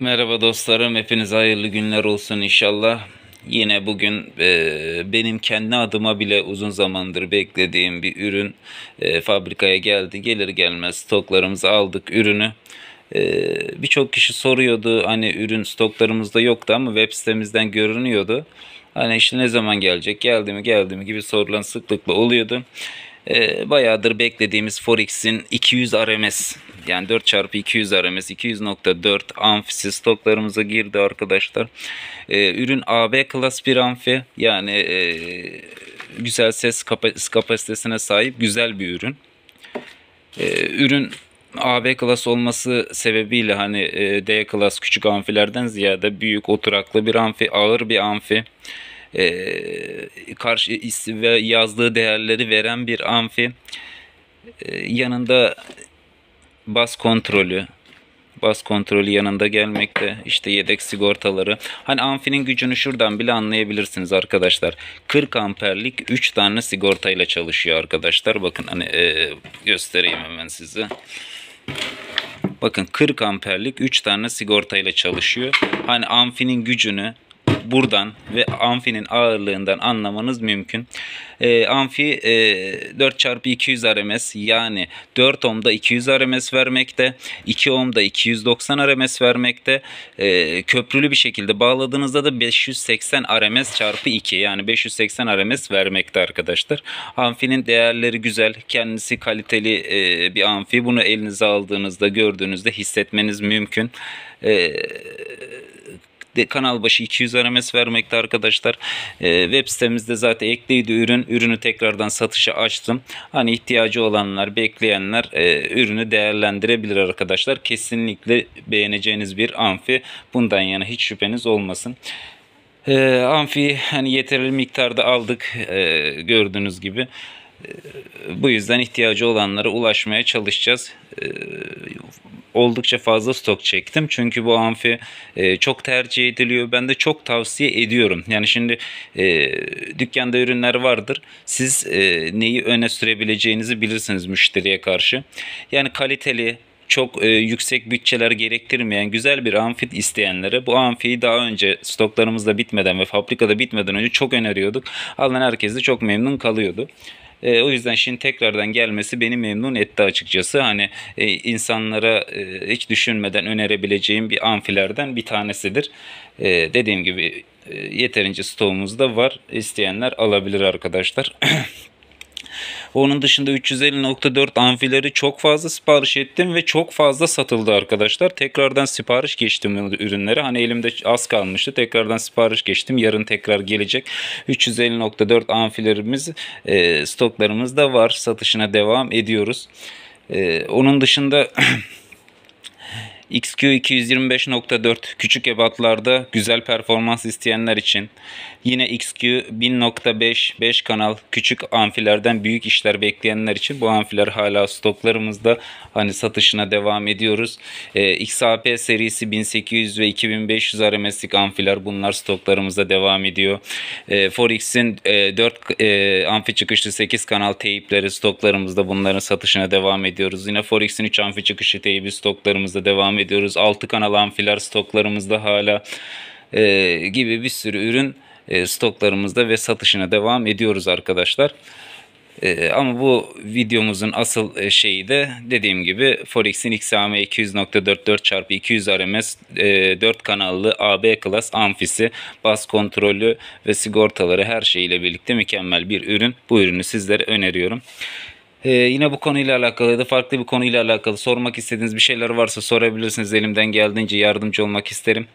Merhaba dostlarım, hepinize hayırlı günler olsun inşallah. Yine bugün e, benim kendi adıma bile uzun zamandır beklediğim bir ürün e, fabrikaya geldi. Gelir gelmez stoklarımızı aldık ürünü. E, Birçok kişi soruyordu hani ürün stoklarımızda yoktu ama web sitemizden görünüyordu. Hani işte ne zaman gelecek, geldi mi geldi mi gibi sorulan sıklıkla oluyordu. E, bayağıdır beklediğimiz Forex'in 200 RMS yani 4 çarpı 200 aramız 200.4 amfisi stoklarımıza girdi arkadaşlar. Ee, ürün AB klas bir amfi. Yani e, güzel ses kapasitesine sahip güzel bir ürün. Ee, ürün AB klas olması sebebiyle hani e, D klas küçük amfilerden ziyade büyük oturaklı bir amfi, ağır bir amfi. E, karşı ve yazdığı değerleri veren bir amfi. E, yanında bas kontrolü, bas kontrolü yanında gelmekte. işte yedek sigortaları. Hani amfinin gücünü şuradan bile anlayabilirsiniz arkadaşlar. 40 amperlik 3 tane sigortayla çalışıyor arkadaşlar. Bakın hani e, göstereyim hemen size. Bakın 40 amperlik 3 tane sigortayla çalışıyor. Hani amfinin gücünü buradan ve amfinin ağırlığından anlamanız mümkün. E, amfi e, 4x200 RMS yani 4 ohmda 200 RMS vermekte, 2 ohmda 290 RMS vermekte. E, köprülü bir şekilde bağladığınızda da 580 RMS çarpı 2 yani 580 RMS vermekte arkadaşlar. Amfinin değerleri güzel, kendisi kaliteli e, bir amfi. Bunu elinize aldığınızda gördüğünüzde hissetmeniz mümkün. E, de kanal başı 200 RMS vermekte arkadaşlar. E, web sitemizde zaten ekliydi ürün. Ürünü tekrardan satışa açtım. Hani ihtiyacı olanlar, bekleyenler e, ürünü değerlendirebilir arkadaşlar. Kesinlikle beğeneceğiniz bir amfi. Bundan yana hiç şüpheniz olmasın. E, ee, amfiyi hani yeterli miktarda aldık e, gördüğünüz gibi. Bu yüzden ihtiyacı olanlara ulaşmaya çalışacağız. Ee, oldukça fazla stok çektim. Çünkü bu amfi e, çok tercih ediliyor. Ben de çok tavsiye ediyorum. Yani şimdi e, dükkanda ürünler vardır. Siz e, neyi öne sürebileceğinizi bilirsiniz müşteriye karşı. Yani kaliteli, çok e, yüksek bütçeler gerektirmeyen güzel bir amfit isteyenlere bu amfiyi daha önce stoklarımızda bitmeden ve fabrikada bitmeden önce çok öneriyorduk. Alan herkes de çok memnun kalıyordu. E, o yüzden şimdi tekrardan gelmesi beni memnun etti açıkçası. Hani e, insanlara e, hiç düşünmeden önerebileceğim bir amfilerden bir tanesidir. E, dediğim gibi e, yeterince da var. İsteyenler alabilir arkadaşlar. Onun dışında 350.4 amfileri çok fazla sipariş ettim ve çok fazla satıldı arkadaşlar. Tekrardan sipariş geçtim ürünleri. Hani elimde az kalmıştı. Tekrardan sipariş geçtim. Yarın tekrar gelecek. 350.4 amfilerimiz e, stoklarımız da var. Satışına devam ediyoruz. E, onun dışında XQ225.4 küçük ebatlarda güzel performans isteyenler için. Yine XQ1000.5 5 kanal küçük amfilerden büyük işler bekleyenler için bu amfiler hala stoklarımızda. Hani satışına devam ediyoruz. Ee, XAP serisi 1800 ve 2500 RMS'lik amfiler bunlar stoklarımızda devam ediyor. Ee, Forex'in e, 4 e, amfi çıkışlı 8 kanal teyipleri stoklarımızda bunların satışına devam ediyoruz. Yine Forex'in 3 amfi çıkışlı teybi stoklarımızda devam ediyoruz. 6 kanal amfiler stoklarımızda hala e, gibi bir sürü ürün e, stoklarımızda ve satışına devam ediyoruz arkadaşlar. E, ama bu videomuzun asıl e, şeyi de dediğim gibi Forex'in XAM 200.44x200 RMS e, 4 kanallı AB class amfisi, bas kontrolü ve sigortaları her şeyiyle birlikte mükemmel bir ürün. Bu ürünü sizlere öneriyorum. Ee, yine bu konuyla alakalı ya da farklı bir konuyla alakalı sormak istediğiniz bir şeyler varsa sorabilirsiniz. Elimden geldiğince yardımcı olmak isterim.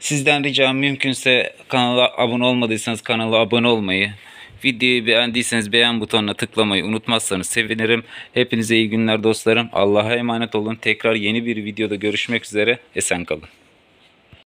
Sizden ricam mümkünse kanala abone olmadıysanız kanala abone olmayı, videoyu beğendiyseniz beğen butonuna tıklamayı unutmazsanız sevinirim. Hepinize iyi günler dostlarım. Allah'a emanet olun. Tekrar yeni bir videoda görüşmek üzere. Esen kalın.